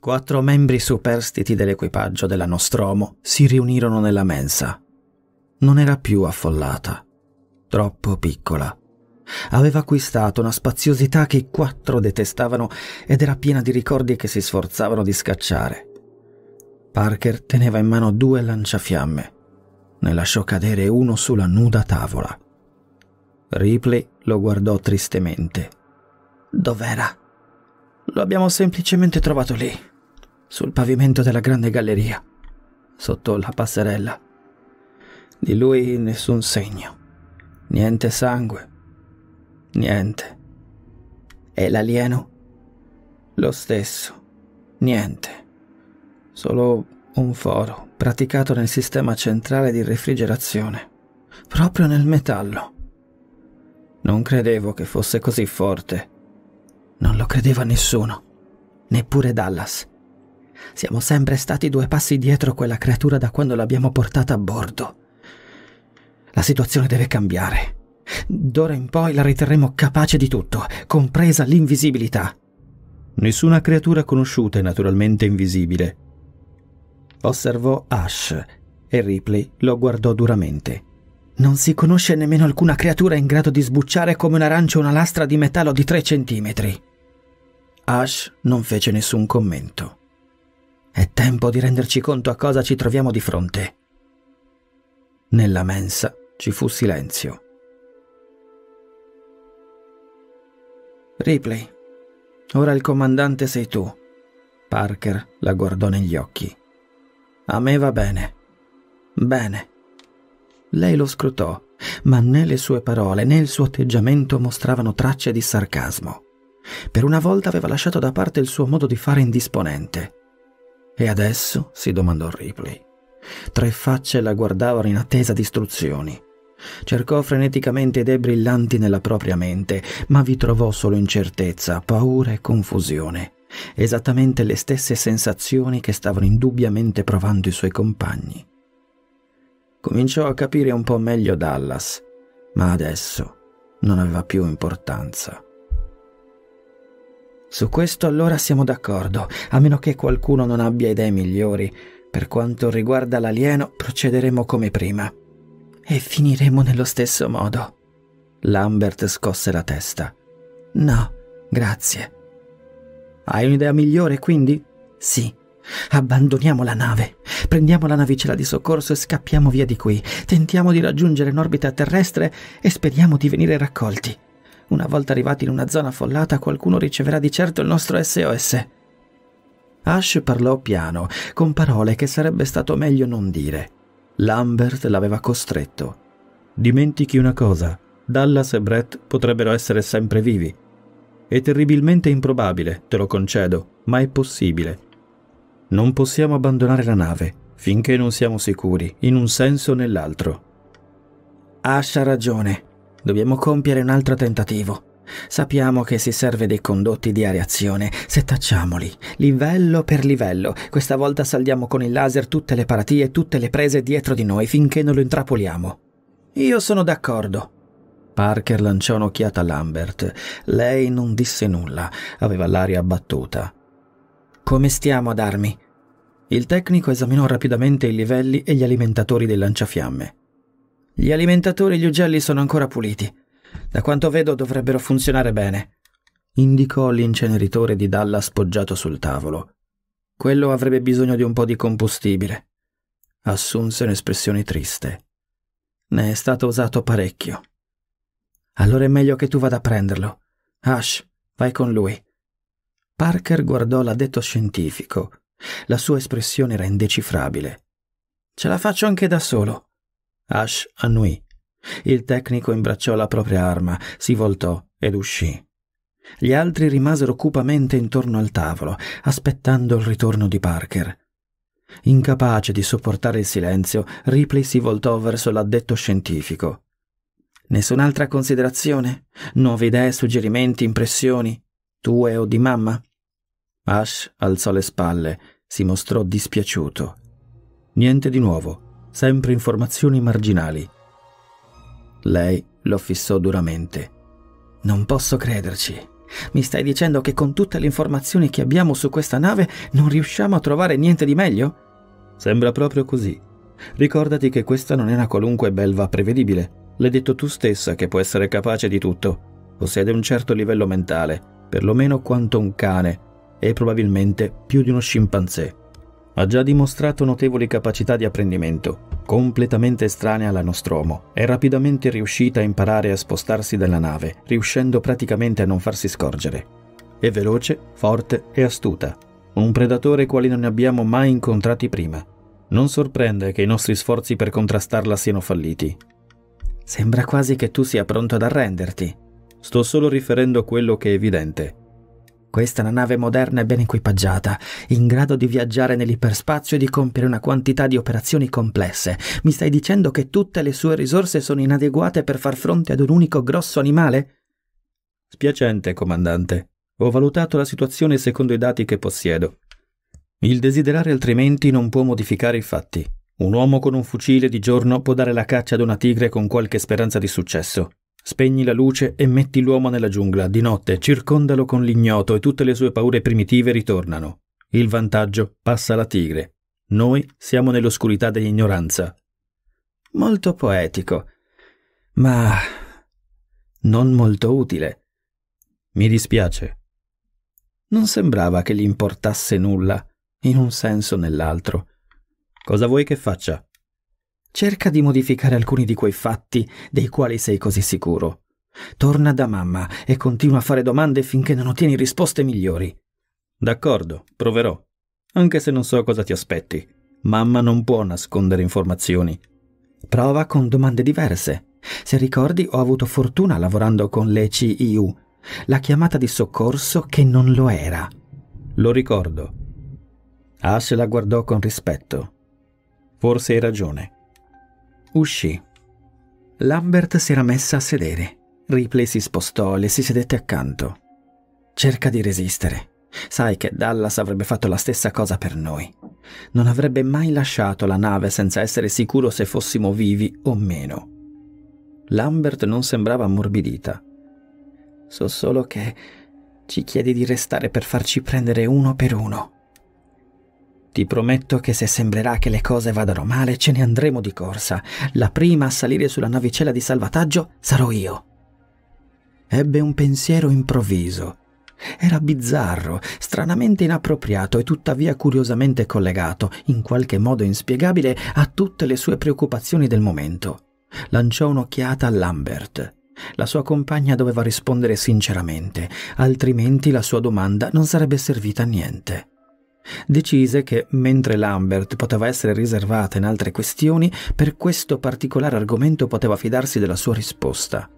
quattro membri superstiti dell'equipaggio della Nostromo si riunirono nella mensa. Non era più affollata, troppo piccola. Aveva acquistato una spaziosità che i quattro detestavano ed era piena di ricordi che si sforzavano di scacciare. Parker teneva in mano due lanciafiamme. Ne lasciò cadere uno sulla nuda tavola. Ripley lo guardò tristemente. Dov'era? Lo abbiamo semplicemente trovato lì sul pavimento della grande galleria, sotto la passerella. Di lui nessun segno, niente sangue, niente. E l'alieno? Lo stesso, niente. Solo un foro praticato nel sistema centrale di refrigerazione, proprio nel metallo. Non credevo che fosse così forte. Non lo credeva nessuno, neppure Dallas. Siamo sempre stati due passi dietro quella creatura da quando l'abbiamo portata a bordo. La situazione deve cambiare. D'ora in poi la riterremo capace di tutto, compresa l'invisibilità. Nessuna creatura conosciuta è naturalmente invisibile. Osservò Ash e Ripley lo guardò duramente. Non si conosce nemmeno alcuna creatura in grado di sbucciare come un arancio una lastra di metallo di 3 centimetri. Ash non fece nessun commento. È tempo di renderci conto a cosa ci troviamo di fronte. Nella mensa ci fu silenzio. Ripley, ora il comandante sei tu. Parker la guardò negli occhi. A me va bene. Bene. Lei lo scrutò, ma né le sue parole né il suo atteggiamento mostravano tracce di sarcasmo. Per una volta aveva lasciato da parte il suo modo di fare indisponente. E adesso? si domandò Ripley. Tre facce la guardavano in attesa di istruzioni. Cercò freneticamente idee brillanti nella propria mente, ma vi trovò solo incertezza, paura e confusione, esattamente le stesse sensazioni che stavano indubbiamente provando i suoi compagni. Cominciò a capire un po' meglio Dallas, ma adesso non aveva più importanza. Su questo allora siamo d'accordo, a meno che qualcuno non abbia idee migliori. Per quanto riguarda l'alieno, procederemo come prima. E finiremo nello stesso modo. Lambert scosse la testa. No, grazie. Hai un'idea migliore, quindi? Sì. Abbandoniamo la nave, prendiamo la navicella di soccorso e scappiamo via di qui. Tentiamo di raggiungere un'orbita terrestre e speriamo di venire raccolti. Una volta arrivati in una zona affollata, qualcuno riceverà di certo il nostro SOS. Ash parlò piano, con parole che sarebbe stato meglio non dire. Lambert l'aveva costretto. Dimentichi una cosa, Dallas e Brett potrebbero essere sempre vivi. È terribilmente improbabile, te lo concedo, ma è possibile. Non possiamo abbandonare la nave, finché non siamo sicuri, in un senso o nell'altro. Ash ha ragione, Dobbiamo compiere un altro tentativo. Sappiamo che si serve dei condotti di areazione, setacciamoli, livello per livello. Questa volta saldiamo con il laser tutte le paratie e tutte le prese dietro di noi finché non lo intrapoliamo. Io sono d'accordo. Parker lanciò un'occhiata a Lambert. Lei non disse nulla, aveva l'aria abbattuta. Come stiamo ad armi? Il tecnico esaminò rapidamente i livelli e gli alimentatori del lanciafiamme. Gli alimentatori e gli ugelli sono ancora puliti. Da quanto vedo dovrebbero funzionare bene. Indicò l'inceneritore di Dalla spoggiato sul tavolo. Quello avrebbe bisogno di un po' di combustibile. Assunse un'espressione triste. Ne è stato usato parecchio. Allora è meglio che tu vada a prenderlo. Ash, vai con lui. Parker guardò l'addetto scientifico. La sua espressione era indecifrabile. Ce la faccio anche da solo. Ash annui. Il tecnico imbracciò la propria arma, si voltò ed uscì. Gli altri rimasero cupamente intorno al tavolo, aspettando il ritorno di Parker. Incapace di sopportare il silenzio, Ripley si voltò verso l'addetto scientifico. Nessun'altra considerazione? Nuove idee, suggerimenti, impressioni? Tue o di mamma? Ash alzò le spalle, si mostrò dispiaciuto. Niente di nuovo sempre informazioni marginali. Lei lo fissò duramente. Non posso crederci. Mi stai dicendo che con tutte le informazioni che abbiamo su questa nave non riusciamo a trovare niente di meglio? Sembra proprio così. Ricordati che questa non è una qualunque belva prevedibile. L'hai detto tu stessa che può essere capace di tutto. Possiede un certo livello mentale, perlomeno quanto un cane, e probabilmente più di uno scimpanzé ha già dimostrato notevoli capacità di apprendimento, completamente estranea alla Nostromo. È rapidamente riuscita a imparare a spostarsi dalla nave, riuscendo praticamente a non farsi scorgere. È veloce, forte e astuta, un predatore quali non ne abbiamo mai incontrati prima. Non sorprende che i nostri sforzi per contrastarla siano falliti. Sembra quasi che tu sia pronto ad arrenderti. Sto solo riferendo quello che è evidente. Questa è una nave moderna e ben equipaggiata, in grado di viaggiare nell'iperspazio e di compiere una quantità di operazioni complesse. Mi stai dicendo che tutte le sue risorse sono inadeguate per far fronte ad un unico grosso animale? Spiacente, comandante. Ho valutato la situazione secondo i dati che possiedo. Il desiderare altrimenti non può modificare i fatti. Un uomo con un fucile di giorno può dare la caccia ad una tigre con qualche speranza di successo. Spegni la luce e metti l'uomo nella giungla, di notte, circondalo con l'ignoto e tutte le sue paure primitive ritornano. Il vantaggio passa alla tigre. Noi siamo nell'oscurità dell'ignoranza. Molto poetico, ma non molto utile. Mi dispiace. Non sembrava che gli importasse nulla, in un senso o nell'altro. Cosa vuoi che faccia? Cerca di modificare alcuni di quei fatti dei quali sei così sicuro. Torna da mamma e continua a fare domande finché non ottieni risposte migliori. D'accordo, proverò. Anche se non so cosa ti aspetti. Mamma non può nascondere informazioni. Prova con domande diverse. Se ricordi, ho avuto fortuna lavorando con le CIU, la chiamata di soccorso che non lo era. Lo ricordo. Ash la guardò con rispetto. Forse hai ragione. Uscì. Lambert si era messa a sedere. Ripley si spostò, e le si sedette accanto. Cerca di resistere. Sai che Dallas avrebbe fatto la stessa cosa per noi. Non avrebbe mai lasciato la nave senza essere sicuro se fossimo vivi o meno. Lambert non sembrava ammorbidita. So solo che ci chiedi di restare per farci prendere uno per uno. Ti prometto che se sembrerà che le cose vadano male ce ne andremo di corsa. La prima a salire sulla navicella di salvataggio sarò io. Ebbe un pensiero improvviso. Era bizzarro, stranamente inappropriato e tuttavia curiosamente collegato, in qualche modo inspiegabile, a tutte le sue preoccupazioni del momento. Lanciò un'occhiata a Lambert. La sua compagna doveva rispondere sinceramente, altrimenti la sua domanda non sarebbe servita a niente. Decise che, mentre Lambert poteva essere riservata in altre questioni, per questo particolare argomento poteva fidarsi della sua risposta.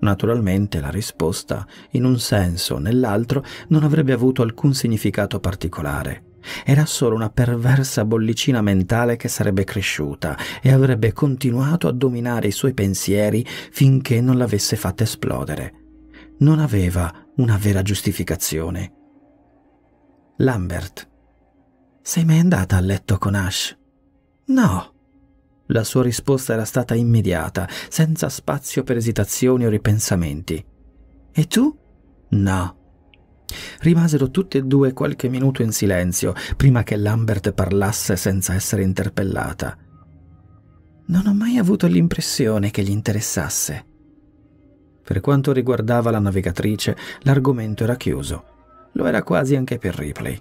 Naturalmente la risposta, in un senso o nell'altro, non avrebbe avuto alcun significato particolare. Era solo una perversa bollicina mentale che sarebbe cresciuta e avrebbe continuato a dominare i suoi pensieri finché non l'avesse fatta esplodere. Non aveva una vera giustificazione. Lambert sei mai andata a letto con Ash? No. La sua risposta era stata immediata, senza spazio per esitazioni o ripensamenti. E tu? No. Rimasero tutti e due qualche minuto in silenzio prima che Lambert parlasse senza essere interpellata. Non ho mai avuto l'impressione che gli interessasse. Per quanto riguardava la navigatrice, l'argomento era chiuso. Lo era quasi anche per Ripley.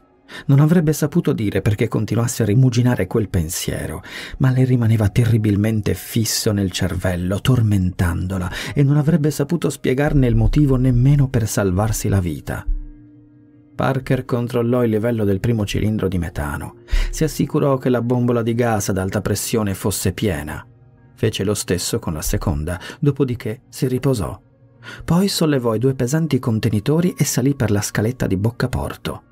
Non avrebbe saputo dire perché continuasse a rimuginare quel pensiero, ma le rimaneva terribilmente fisso nel cervello, tormentandola, e non avrebbe saputo spiegarne il motivo nemmeno per salvarsi la vita. Parker controllò il livello del primo cilindro di metano. Si assicurò che la bombola di gas ad alta pressione fosse piena. Fece lo stesso con la seconda, dopodiché si riposò. Poi sollevò i due pesanti contenitori e salì per la scaletta di Boccaporto.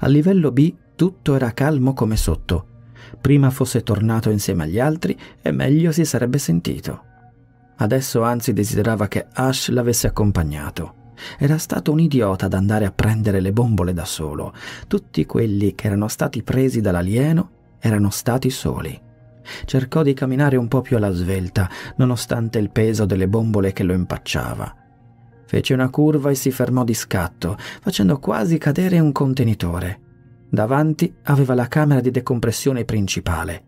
Al livello B tutto era calmo come sotto. Prima fosse tornato insieme agli altri e meglio si sarebbe sentito. Adesso anzi desiderava che Ash l'avesse accompagnato. Era stato un idiota ad andare a prendere le bombole da solo. Tutti quelli che erano stati presi dall'alieno erano stati soli. Cercò di camminare un po' più alla svelta, nonostante il peso delle bombole che lo impacciava. Fece una curva e si fermò di scatto, facendo quasi cadere un contenitore. Davanti aveva la camera di decompressione principale.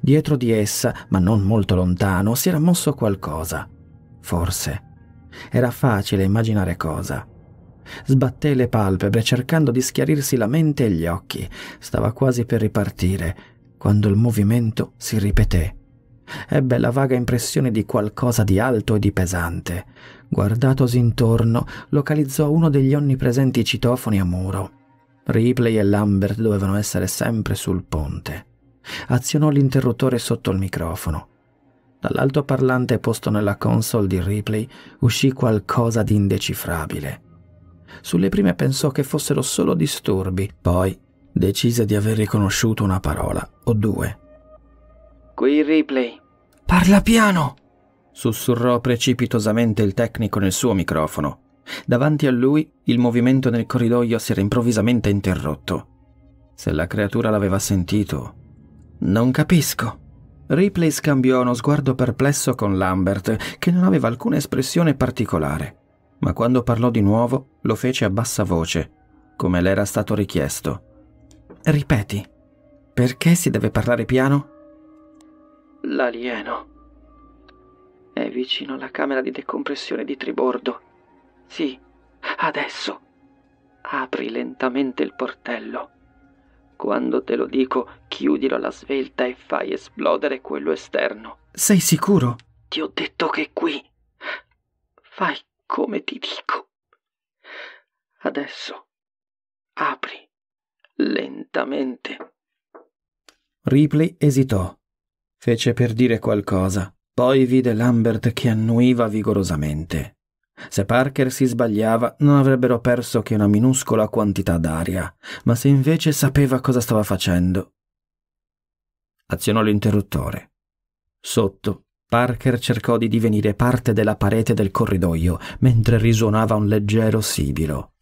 Dietro di essa, ma non molto lontano, si era mosso qualcosa. Forse. Era facile immaginare cosa. Sbatté le palpebre cercando di schiarirsi la mente e gli occhi. Stava quasi per ripartire, quando il movimento si ripeté. Ebbe la vaga impressione di qualcosa di alto e di pesante, Guardatosi intorno, localizzò uno degli onnipresenti citofoni a muro. Ripley e Lambert dovevano essere sempre sul ponte. Azionò l'interruttore sotto il microfono. Dall'altoparlante posto nella console di Ripley uscì qualcosa di indecifrabile. Sulle prime pensò che fossero solo disturbi, poi decise di aver riconosciuto una parola o due. Qui Ripley. Parla piano! sussurrò precipitosamente il tecnico nel suo microfono. Davanti a lui il movimento nel corridoio si era improvvisamente interrotto. Se la creatura l'aveva sentito... Non capisco. Ripley scambiò uno sguardo perplesso con Lambert, che non aveva alcuna espressione particolare, ma quando parlò di nuovo lo fece a bassa voce, come le era stato richiesto. Ripeti, perché si deve parlare piano? L'alieno è vicino alla camera di decompressione di tribordo. Sì, adesso. Apri lentamente il portello. Quando te lo dico, chiudilo alla svelta e fai esplodere quello esterno. Sei sicuro? Ti ho detto che è qui. Fai come ti dico. Adesso apri lentamente. Ripley esitò. Fece per dire qualcosa. Poi vide Lambert che annuiva vigorosamente. Se Parker si sbagliava, non avrebbero perso che una minuscola quantità d'aria, ma se invece sapeva cosa stava facendo. Azionò l'interruttore. Sotto, Parker cercò di divenire parte della parete del corridoio, mentre risuonava un leggero sibilo.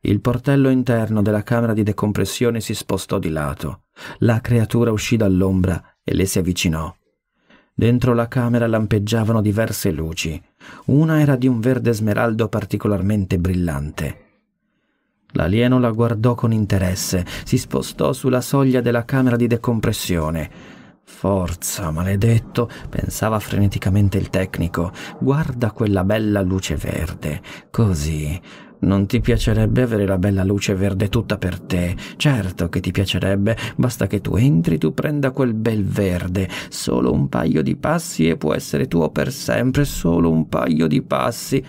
Il portello interno della camera di decompressione si spostò di lato. La creatura uscì dall'ombra e le si avvicinò. Dentro la camera lampeggiavano diverse luci. Una era di un verde smeraldo particolarmente brillante. L'alieno la guardò con interesse, si spostò sulla soglia della camera di decompressione. Forza, maledetto, pensava freneticamente il tecnico, guarda quella bella luce verde. Così. Non ti piacerebbe avere la bella luce verde tutta per te. Certo che ti piacerebbe, basta che tu entri, tu prenda quel bel verde. Solo un paio di passi e può essere tuo per sempre, solo un paio di passi.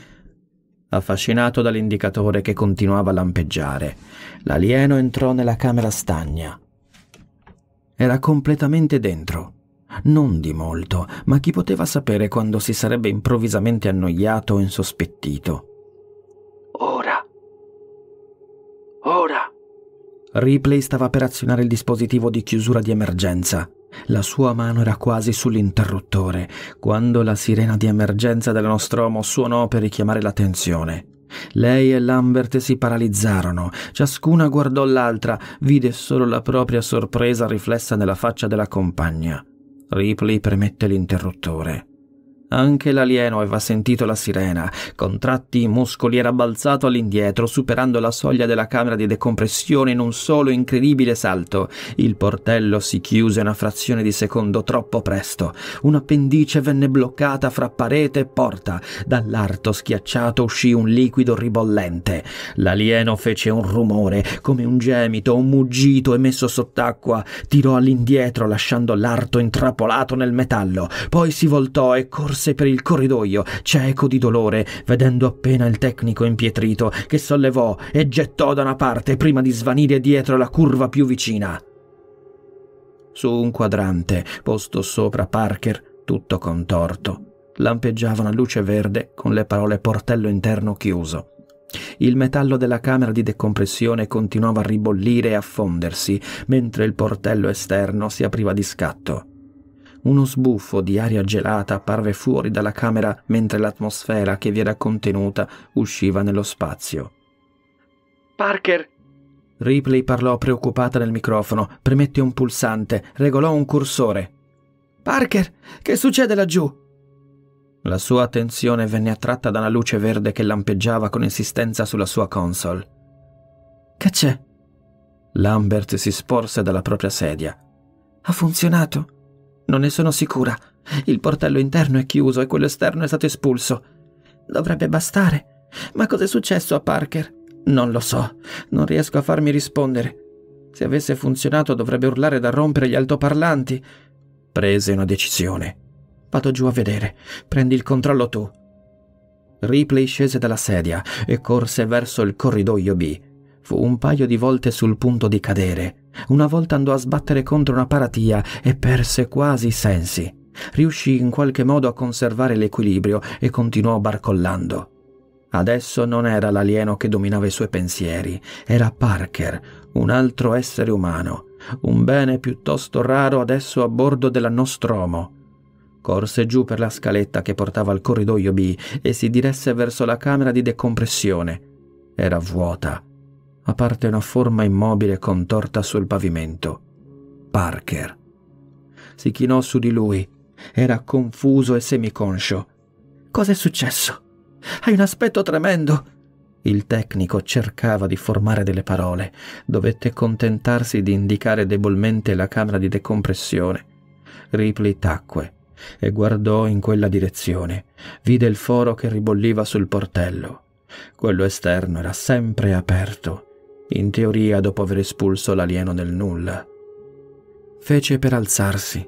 Affascinato dall'indicatore che continuava a lampeggiare, l'alieno entrò nella camera stagna. Era completamente dentro. Non di molto, ma chi poteva sapere quando si sarebbe improvvisamente annoiato o insospettito. Ora! Ripley stava per azionare il dispositivo di chiusura di emergenza. La sua mano era quasi sull'interruttore, quando la sirena di emergenza del nostro uomo suonò per richiamare l'attenzione. Lei e Lambert si paralizzarono, ciascuna guardò l'altra, vide solo la propria sorpresa riflessa nella faccia della compagna. Ripley premette l'interruttore. Anche l'alieno aveva sentito la sirena, contratti i muscoli era balzato all'indietro, superando la soglia della camera di decompressione in un solo incredibile salto. Il portello si chiuse una frazione di secondo troppo presto. Un'appendice venne bloccata fra parete e porta. Dall'arto schiacciato uscì un liquido ribollente. L'alieno fece un rumore, come un gemito, un muggito emesso sott'acqua. Tirò all'indietro, lasciando l'arto intrappolato nel metallo. Poi si voltò e corse corse per il corridoio, cieco di dolore, vedendo appena il tecnico impietrito che sollevò e gettò da una parte prima di svanire dietro la curva più vicina. Su un quadrante, posto sopra Parker, tutto contorto, lampeggiava una luce verde con le parole portello interno chiuso. Il metallo della camera di decompressione continuava a ribollire e a fondersi, mentre il portello esterno si apriva di scatto. Uno sbuffo di aria gelata apparve fuori dalla camera mentre l'atmosfera che vi era contenuta usciva nello spazio. Parker! Ripley parlò preoccupata nel microfono, premette un pulsante, regolò un cursore. Parker, che succede laggiù? La sua attenzione venne attratta da una luce verde che lampeggiava con insistenza sulla sua console. Che c'è? Lambert si sporse dalla propria sedia. Ha funzionato. Non ne sono sicura. Il portello interno è chiuso e quello esterno è stato espulso. Dovrebbe bastare. Ma cos'è successo a Parker? Non lo so. Non riesco a farmi rispondere. Se avesse funzionato dovrebbe urlare da rompere gli altoparlanti. Prese una decisione. Vado giù a vedere. Prendi il controllo tu. Ripley scese dalla sedia e corse verso il corridoio B. Fu un paio di volte sul punto di cadere una volta andò a sbattere contro una paratia e perse quasi i sensi. Riuscì in qualche modo a conservare l'equilibrio e continuò barcollando. Adesso non era l'alieno che dominava i suoi pensieri, era Parker, un altro essere umano, un bene piuttosto raro adesso a bordo della Nostromo. Corse giù per la scaletta che portava al corridoio B e si diresse verso la camera di decompressione. Era vuota a parte una forma immobile contorta sul pavimento. Parker. Si chinò su di lui. Era confuso e semiconscio. Cos'è successo? Hai un aspetto tremendo. Il tecnico cercava di formare delle parole. Dovette contentarsi di indicare debolmente la camera di decompressione. Ripley tacque e guardò in quella direzione. Vide il foro che ribolliva sul portello. Quello esterno era sempre aperto in teoria dopo aver espulso l'alieno nel nulla. Fece per alzarsi.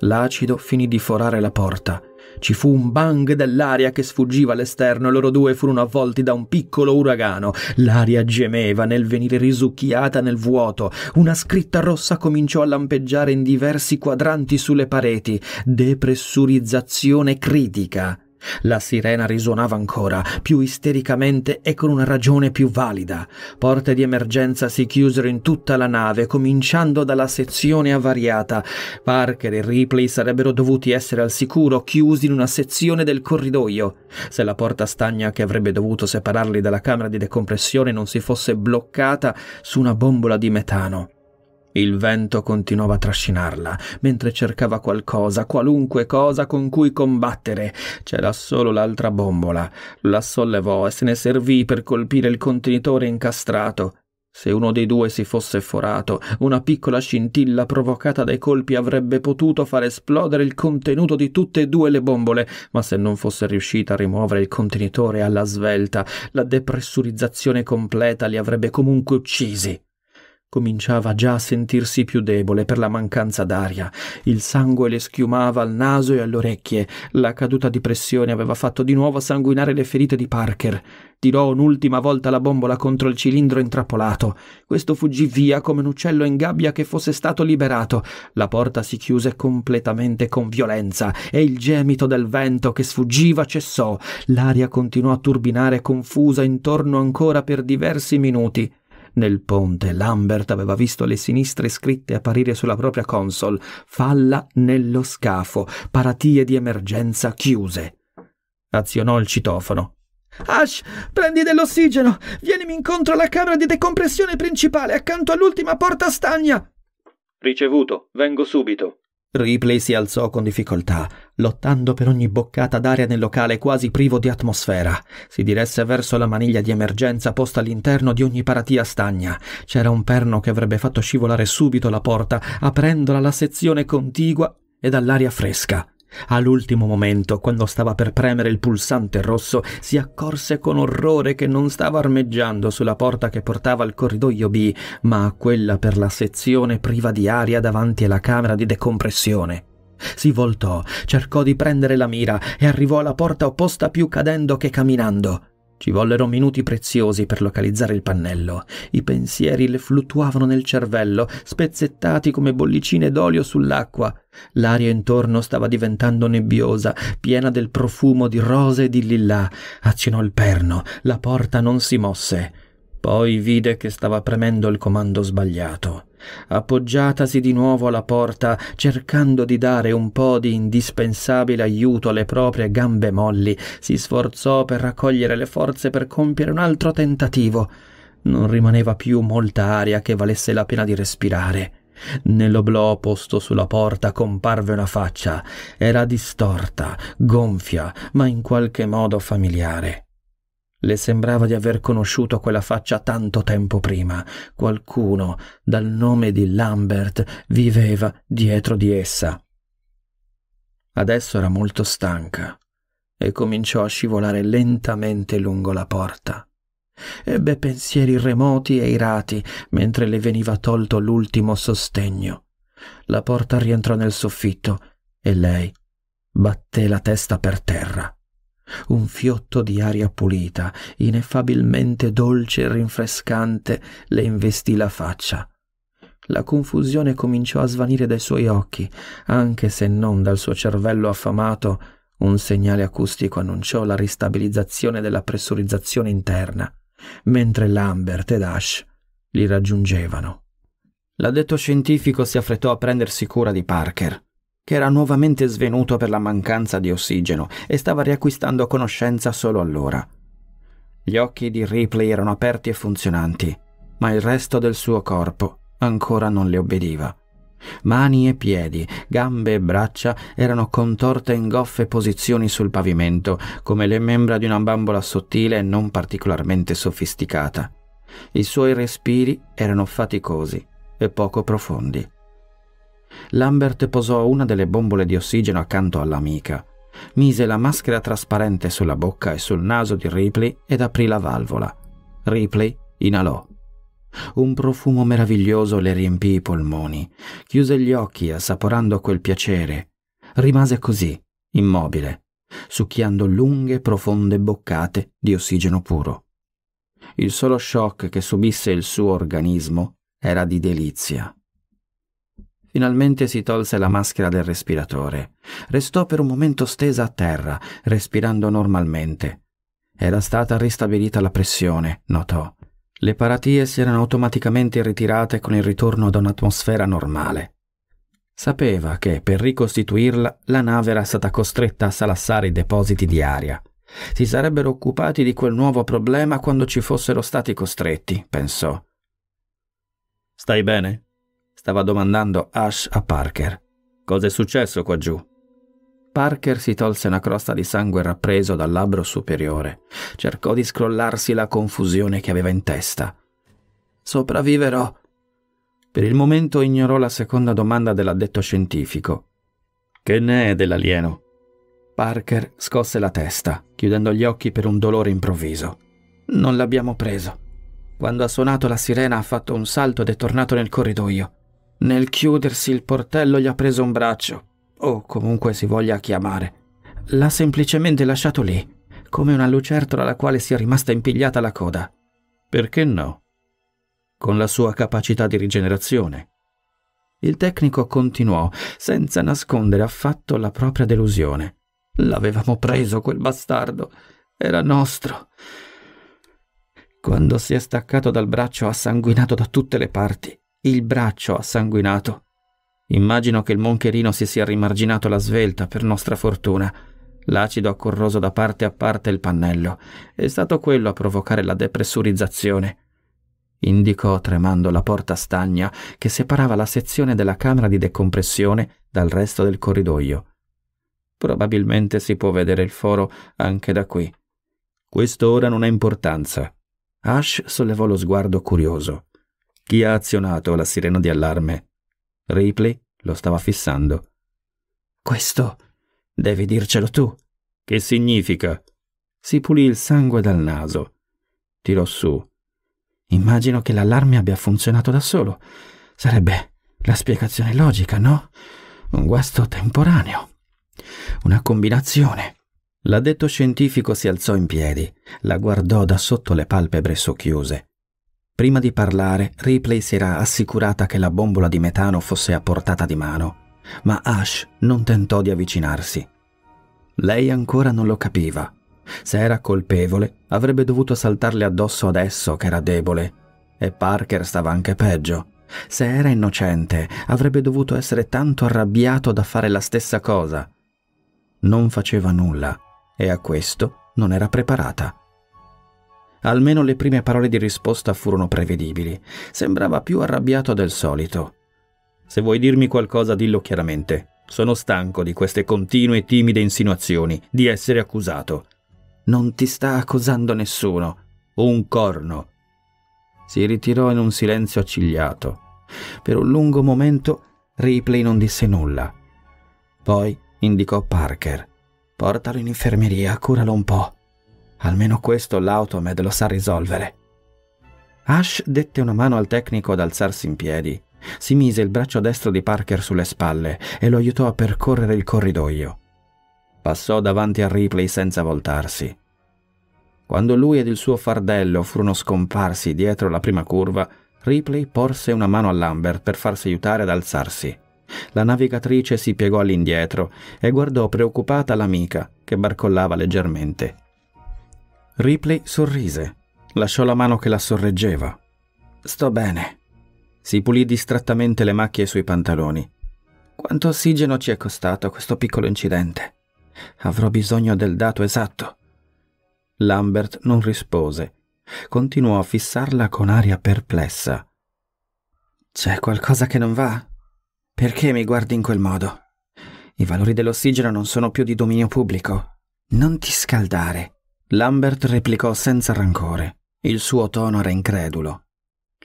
L'acido finì di forare la porta. Ci fu un bang dell'aria che sfuggiva all'esterno e loro due furono avvolti da un piccolo uragano. L'aria gemeva nel venire risucchiata nel vuoto. Una scritta rossa cominciò a lampeggiare in diversi quadranti sulle pareti. Depressurizzazione critica. La sirena risuonava ancora, più istericamente e con una ragione più valida. Porte di emergenza si chiusero in tutta la nave, cominciando dalla sezione avariata. Parker e Ripley sarebbero dovuti essere al sicuro, chiusi in una sezione del corridoio. Se la porta stagna che avrebbe dovuto separarli dalla camera di decompressione non si fosse bloccata su una bombola di metano. Il vento continuava a trascinarla, mentre cercava qualcosa, qualunque cosa con cui combattere. C'era solo l'altra bombola. La sollevò e se ne servì per colpire il contenitore incastrato. Se uno dei due si fosse forato, una piccola scintilla provocata dai colpi avrebbe potuto far esplodere il contenuto di tutte e due le bombole, ma se non fosse riuscita a rimuovere il contenitore alla svelta, la depressurizzazione completa li avrebbe comunque uccisi. Cominciava già a sentirsi più debole per la mancanza d'aria, il sangue le schiumava al naso e alle orecchie, la caduta di pressione aveva fatto di nuovo sanguinare le ferite di Parker. Tirò un'ultima volta la bombola contro il cilindro intrappolato. Questo fuggì via come un uccello in gabbia che fosse stato liberato. La porta si chiuse completamente con violenza e il gemito del vento che sfuggiva cessò. L'aria continuò a turbinare confusa intorno ancora per diversi minuti. Nel ponte Lambert aveva visto le sinistre scritte apparire sulla propria console, falla nello scafo, paratie di emergenza chiuse. Azionò il citofono. Ash, prendi dell'ossigeno! Vienimi incontro alla camera di decompressione principale, accanto all'ultima porta stagna! Ricevuto, vengo subito. Ripley si alzò con difficoltà, lottando per ogni boccata d'aria nel locale quasi privo di atmosfera. Si diresse verso la maniglia di emergenza posta all'interno di ogni paratia stagna. C'era un perno che avrebbe fatto scivolare subito la porta, aprendola alla sezione contigua e dall'aria fresca. All'ultimo momento, quando stava per premere il pulsante rosso, si accorse con orrore che non stava armeggiando sulla porta che portava al corridoio B, ma a quella per la sezione priva di aria davanti alla camera di decompressione. Si voltò, cercò di prendere la mira e arrivò alla porta opposta più cadendo che camminando. Ci vollero minuti preziosi per localizzare il pannello. I pensieri le fluttuavano nel cervello, spezzettati come bollicine d'olio sull'acqua. L'aria intorno stava diventando nebbiosa, piena del profumo di rose e di lillà. Accenò il perno, la porta non si mosse. Poi vide che stava premendo il comando sbagliato. Appoggiatasi di nuovo alla porta, cercando di dare un po' di indispensabile aiuto alle proprie gambe molli, si sforzò per raccogliere le forze per compiere un altro tentativo. Non rimaneva più molta aria che valesse la pena di respirare. Nell'oblò posto sulla porta comparve una faccia. Era distorta, gonfia, ma in qualche modo familiare. Le sembrava di aver conosciuto quella faccia tanto tempo prima. Qualcuno, dal nome di Lambert, viveva dietro di essa. Adesso era molto stanca e cominciò a scivolare lentamente lungo la porta. Ebbe pensieri remoti e irati mentre le veniva tolto l'ultimo sostegno. La porta rientrò nel soffitto e lei batté la testa per terra un fiotto di aria pulita, ineffabilmente dolce e rinfrescante, le investì la faccia. La confusione cominciò a svanire dai suoi occhi, anche se non dal suo cervello affamato, un segnale acustico annunciò la ristabilizzazione della pressurizzazione interna, mentre Lambert ed Ash li raggiungevano. L'addetto scientifico si affrettò a prendersi cura di Parker che era nuovamente svenuto per la mancanza di ossigeno e stava riacquistando conoscenza solo allora. Gli occhi di Ripley erano aperti e funzionanti, ma il resto del suo corpo ancora non le obbediva. Mani e piedi, gambe e braccia erano contorte in goffe posizioni sul pavimento, come le membra di una bambola sottile e non particolarmente sofisticata. I suoi respiri erano faticosi e poco profondi. Lambert posò una delle bombole di ossigeno accanto all'amica, mise la maschera trasparente sulla bocca e sul naso di Ripley ed aprì la valvola. Ripley inalò. Un profumo meraviglioso le riempì i polmoni, chiuse gli occhi assaporando quel piacere. Rimase così, immobile, succhiando lunghe, profonde boccate di ossigeno puro. Il solo shock che subisse il suo organismo era di delizia. Finalmente si tolse la maschera del respiratore. Restò per un momento stesa a terra, respirando normalmente. Era stata ristabilita la pressione, notò. Le paratie si erano automaticamente ritirate con il ritorno ad un'atmosfera normale. Sapeva che, per ricostituirla, la nave era stata costretta a salassare i depositi di aria. Si sarebbero occupati di quel nuovo problema quando ci fossero stati costretti, pensò. Stai bene? stava domandando Ash a Parker. Cos'è successo qua giù? Parker si tolse una crosta di sangue rappreso dal labbro superiore. Cercò di scrollarsi la confusione che aveva in testa. Sopravviverò. Per il momento ignorò la seconda domanda dell'addetto scientifico. Che ne è dell'alieno? Parker scosse la testa, chiudendo gli occhi per un dolore improvviso. Non l'abbiamo preso. Quando ha suonato la sirena ha fatto un salto ed è tornato nel corridoio. Nel chiudersi il portello gli ha preso un braccio, o comunque si voglia chiamare. L'ha semplicemente lasciato lì, come una lucertola alla quale sia rimasta impigliata la coda. Perché no? Con la sua capacità di rigenerazione. Il tecnico continuò, senza nascondere affatto la propria delusione. L'avevamo preso quel bastardo. Era nostro. Quando si è staccato dal braccio ha sanguinato da tutte le parti. Il braccio assanguinato. Immagino che il moncherino si sia rimarginato alla svelta, per nostra fortuna. L'acido ha corroso da parte a parte il pannello. È stato quello a provocare la depressurizzazione. Indicò tremando la porta stagna che separava la sezione della camera di decompressione dal resto del corridoio. Probabilmente si può vedere il foro anche da qui. Questo ora non ha importanza. Ash sollevò lo sguardo curioso. Chi ha azionato la sirena di allarme? Ripley lo stava fissando. Questo devi dircelo tu. Che significa? Si pulì il sangue dal naso. Tirò su. Immagino che l'allarme abbia funzionato da solo. Sarebbe la spiegazione logica, no? Un guasto temporaneo. Una combinazione. L'addetto scientifico si alzò in piedi, la guardò da sotto le palpebre socchiuse. Prima di parlare, Ripley si era assicurata che la bombola di metano fosse a portata di mano, ma Ash non tentò di avvicinarsi. Lei ancora non lo capiva. Se era colpevole, avrebbe dovuto saltarle addosso adesso che era debole. E Parker stava anche peggio. Se era innocente, avrebbe dovuto essere tanto arrabbiato da fare la stessa cosa. Non faceva nulla, e a questo non era preparata. Almeno le prime parole di risposta furono prevedibili. Sembrava più arrabbiato del solito. Se vuoi dirmi qualcosa, dillo chiaramente. Sono stanco di queste continue e timide insinuazioni, di essere accusato. Non ti sta accusando nessuno. Un corno. Si ritirò in un silenzio accigliato. Per un lungo momento Ripley non disse nulla. Poi indicò Parker. Portalo in infermeria, curalo un po'. Almeno questo l'Automed lo sa risolvere. Ash dette una mano al tecnico ad alzarsi in piedi. Si mise il braccio destro di Parker sulle spalle e lo aiutò a percorrere il corridoio. Passò davanti a Ripley senza voltarsi. Quando lui ed il suo fardello furono scomparsi dietro la prima curva, Ripley porse una mano a Lambert per farsi aiutare ad alzarsi. La navigatrice si piegò all'indietro e guardò preoccupata l'amica, che barcollava leggermente. Ripley sorrise, lasciò la mano che la sorreggeva. Sto bene. Si pulì distrattamente le macchie sui pantaloni. Quanto ossigeno ci è costato questo piccolo incidente? Avrò bisogno del dato esatto. Lambert non rispose. Continuò a fissarla con aria perplessa. C'è qualcosa che non va? Perché mi guardi in quel modo? I valori dell'ossigeno non sono più di dominio pubblico. Non ti scaldare. Lambert replicò senza rancore. Il suo tono era incredulo.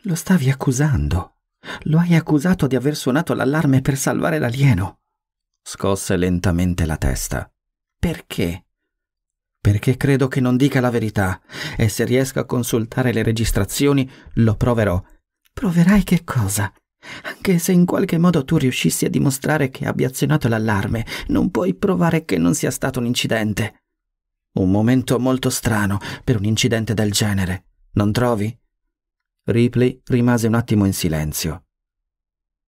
Lo stavi accusando. Lo hai accusato di aver suonato l'allarme per salvare l'alieno. Scosse lentamente la testa. Perché? Perché credo che non dica la verità e se riesco a consultare le registrazioni lo proverò. Proverai che cosa? Anche se in qualche modo tu riuscissi a dimostrare che abbia azionato l'allarme, non puoi provare che non sia stato un incidente. Un momento molto strano per un incidente del genere, non trovi? Ripley rimase un attimo in silenzio.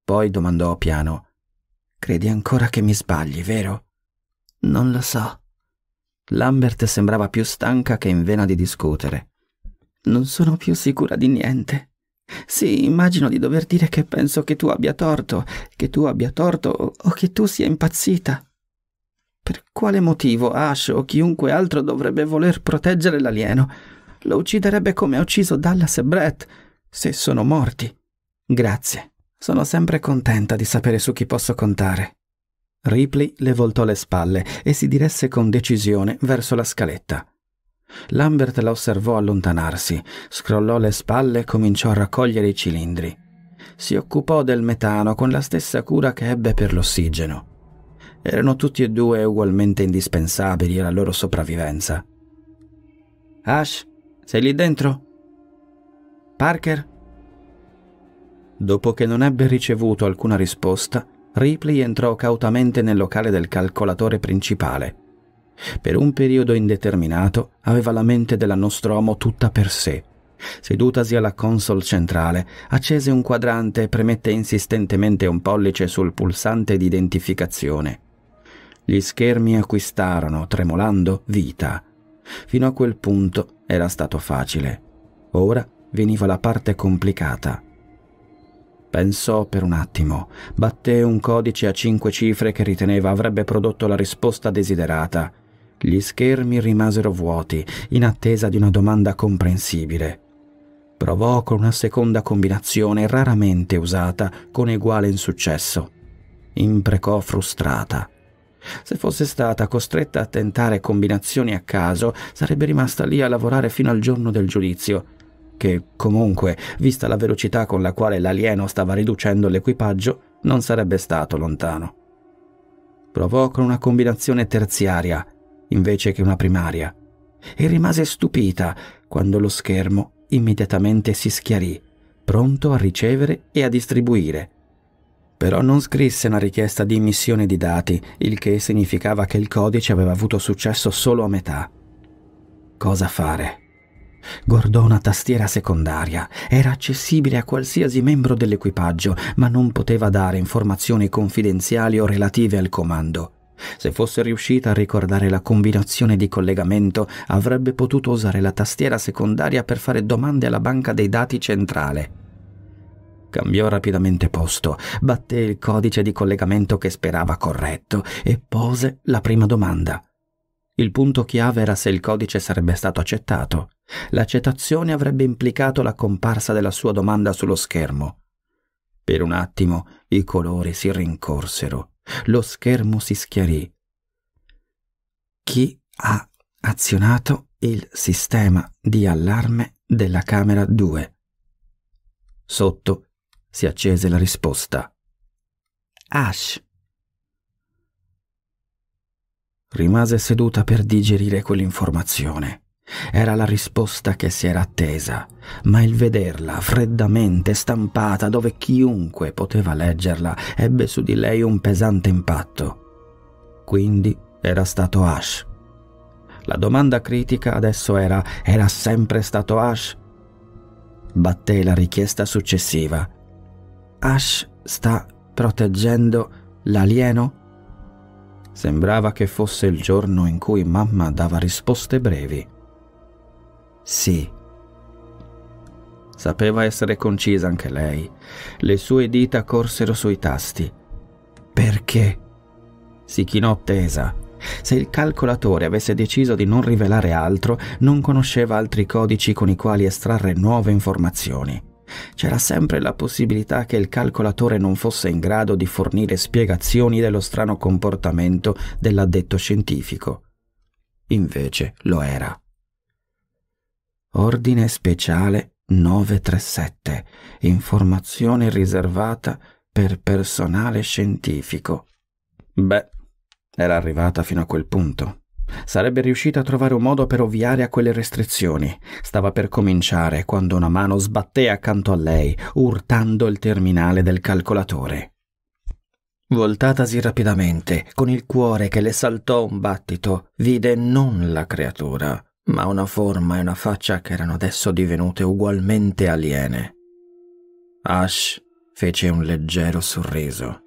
Poi domandò piano. Credi ancora che mi sbagli, vero? Non lo so. Lambert sembrava più stanca che in vena di discutere. Non sono più sicura di niente. Sì, immagino di dover dire che penso che tu abbia torto, che tu abbia torto o che tu sia impazzita. Per quale motivo Ash o chiunque altro dovrebbe voler proteggere l'alieno? Lo ucciderebbe come ha ucciso Dallas e Brett, se sono morti. Grazie. Sono sempre contenta di sapere su chi posso contare. Ripley le voltò le spalle e si diresse con decisione verso la scaletta. Lambert la osservò allontanarsi, scrollò le spalle e cominciò a raccogliere i cilindri. Si occupò del metano con la stessa cura che ebbe per l'ossigeno. Erano tutti e due ugualmente indispensabili alla loro sopravvivenza. Ash, sei lì dentro? Parker? Dopo che non ebbe ricevuto alcuna risposta, Ripley entrò cautamente nel locale del calcolatore principale. Per un periodo indeterminato aveva la mente della Nostromo tutta per sé. Sedutasi alla console centrale, accese un quadrante e premette insistentemente un pollice sul pulsante di identificazione. Gli schermi acquistarono, tremolando, vita. Fino a quel punto era stato facile. Ora veniva la parte complicata. Pensò per un attimo, batté un codice a cinque cifre che riteneva avrebbe prodotto la risposta desiderata. Gli schermi rimasero vuoti, in attesa di una domanda comprensibile. Provò con una seconda combinazione raramente usata, con eguale insuccesso. Imprecò frustrata. Se fosse stata costretta a tentare combinazioni a caso, sarebbe rimasta lì a lavorare fino al giorno del giudizio che comunque, vista la velocità con la quale l'alieno stava riducendo l'equipaggio, non sarebbe stato lontano. Provò con una combinazione terziaria invece che una primaria e rimase stupita quando lo schermo immediatamente si schiarì, pronto a ricevere e a distribuire però non scrisse una richiesta di immissione di dati, il che significava che il codice aveva avuto successo solo a metà. Cosa fare? Guardò una tastiera secondaria, era accessibile a qualsiasi membro dell'equipaggio, ma non poteva dare informazioni confidenziali o relative al comando. Se fosse riuscita a ricordare la combinazione di collegamento, avrebbe potuto usare la tastiera secondaria per fare domande alla banca dei dati centrale. Cambiò rapidamente posto, batté il codice di collegamento che sperava corretto e pose la prima domanda. Il punto chiave era se il codice sarebbe stato accettato. L'accettazione avrebbe implicato la comparsa della sua domanda sullo schermo. Per un attimo i colori si rincorsero. Lo schermo si schiarì. Chi ha azionato il sistema di allarme della camera 2? Sotto si accese la risposta. Ash. Rimase seduta per digerire quell'informazione. Era la risposta che si era attesa, ma il vederla freddamente stampata dove chiunque poteva leggerla ebbe su di lei un pesante impatto. Quindi era stato Ash. La domanda critica adesso era era sempre stato Ash? Batté la richiesta successiva Ash sta proteggendo l'alieno? Sembrava che fosse il giorno in cui mamma dava risposte brevi. Sì. Sapeva essere concisa anche lei. Le sue dita corsero sui tasti. Perché? Si chinò tesa. Se il calcolatore avesse deciso di non rivelare altro, non conosceva altri codici con i quali estrarre nuove informazioni c'era sempre la possibilità che il calcolatore non fosse in grado di fornire spiegazioni dello strano comportamento dell'addetto scientifico. Invece lo era. Ordine speciale 937. Informazione riservata per personale scientifico. Beh, era arrivata fino a quel punto. Sarebbe riuscita a trovare un modo per ovviare a quelle restrizioni. Stava per cominciare quando una mano sbatté accanto a lei, urtando il terminale del calcolatore. Voltatasi rapidamente, con il cuore che le saltò un battito, vide non la creatura, ma una forma e una faccia che erano adesso divenute ugualmente aliene. Ash fece un leggero sorriso.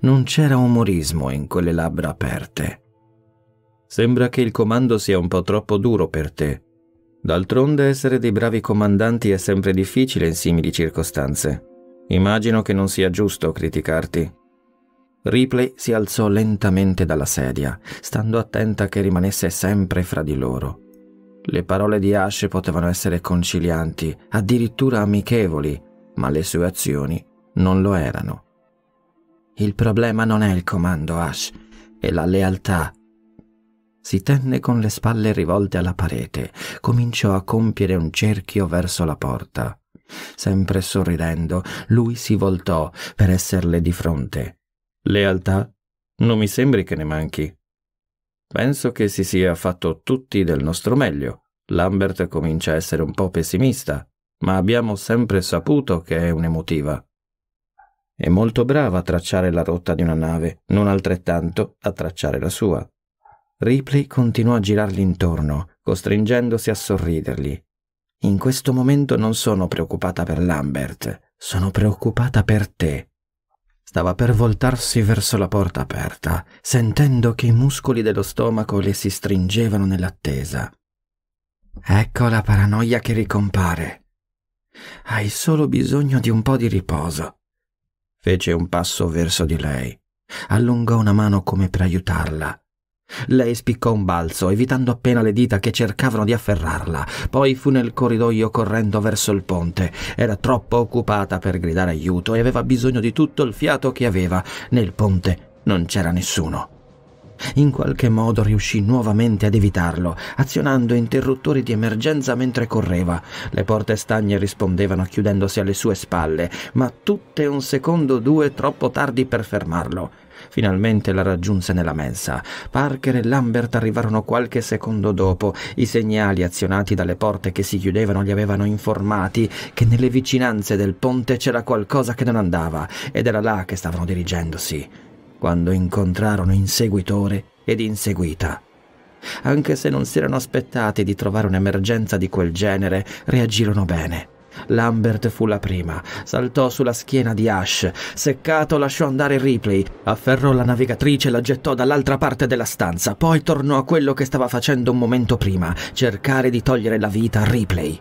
Non c'era umorismo in quelle labbra aperte Sembra che il comando sia un po' troppo duro per te. D'altronde essere dei bravi comandanti è sempre difficile in simili circostanze. Immagino che non sia giusto criticarti. Ripley si alzò lentamente dalla sedia, stando attenta che rimanesse sempre fra di loro. Le parole di Ash potevano essere concilianti, addirittura amichevoli, ma le sue azioni non lo erano. Il problema non è il comando, Ash, è la lealtà si tenne con le spalle rivolte alla parete, cominciò a compiere un cerchio verso la porta. Sempre sorridendo, lui si voltò per esserle di fronte. Lealtà? Non mi sembri che ne manchi. Penso che si sia fatto tutti del nostro meglio. Lambert comincia a essere un po' pessimista, ma abbiamo sempre saputo che è un'emotiva. È molto brava a tracciare la rotta di una nave, non altrettanto a tracciare la sua. Ripley continuò a girargli intorno, costringendosi a sorridergli. In questo momento non sono preoccupata per Lambert, sono preoccupata per te. Stava per voltarsi verso la porta aperta, sentendo che i muscoli dello stomaco le si stringevano nell'attesa. Ecco la paranoia che ricompare. Hai solo bisogno di un po' di riposo. Fece un passo verso di lei, allungò una mano come per aiutarla lei spiccò un balzo, evitando appena le dita che cercavano di afferrarla. Poi fu nel corridoio correndo verso il ponte. Era troppo occupata per gridare aiuto e aveva bisogno di tutto il fiato che aveva. Nel ponte non c'era nessuno. In qualche modo riuscì nuovamente ad evitarlo, azionando interruttori di emergenza mentre correva. Le porte stagne rispondevano chiudendosi alle sue spalle, ma tutte un secondo o due troppo tardi per fermarlo. Finalmente la raggiunse nella mensa. Parker e Lambert arrivarono qualche secondo dopo. I segnali azionati dalle porte che si chiudevano gli avevano informati che nelle vicinanze del ponte c'era qualcosa che non andava ed era là che stavano dirigendosi. Quando incontrarono inseguitore ed inseguita. Anche se non si erano aspettati di trovare un'emergenza di quel genere, reagirono bene. Lambert fu la prima. Saltò sulla schiena di Ash. Seccato lasciò andare Ripley. Afferrò la navigatrice e la gettò dall'altra parte della stanza. Poi tornò a quello che stava facendo un momento prima, cercare di togliere la vita a Ripley.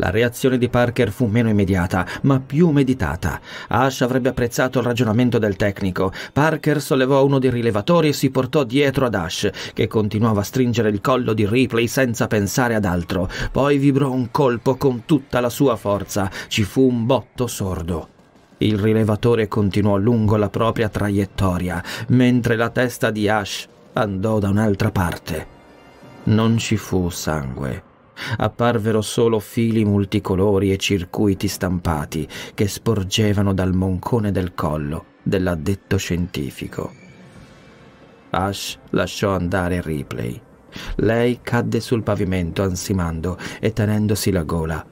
La reazione di Parker fu meno immediata, ma più meditata. Ash avrebbe apprezzato il ragionamento del tecnico. Parker sollevò uno dei rilevatori e si portò dietro ad Ash, che continuava a stringere il collo di Ripley senza pensare ad altro. Poi vibrò un colpo con tutta la sua forza. Ci fu un botto sordo. Il rilevatore continuò lungo la propria traiettoria, mentre la testa di Ash andò da un'altra parte. Non ci fu sangue apparvero solo fili multicolori e circuiti stampati che sporgevano dal moncone del collo dell'addetto scientifico. Ash lasciò andare Ripley. Lei cadde sul pavimento ansimando e tenendosi la gola.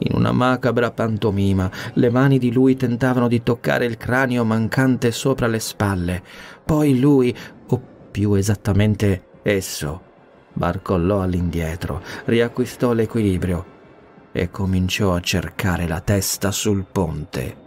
In una macabra pantomima, le mani di lui tentavano di toccare il cranio mancante sopra le spalle. Poi lui, o più esattamente esso, barcollò all'indietro, riacquistò l'equilibrio e cominciò a cercare la testa sul ponte.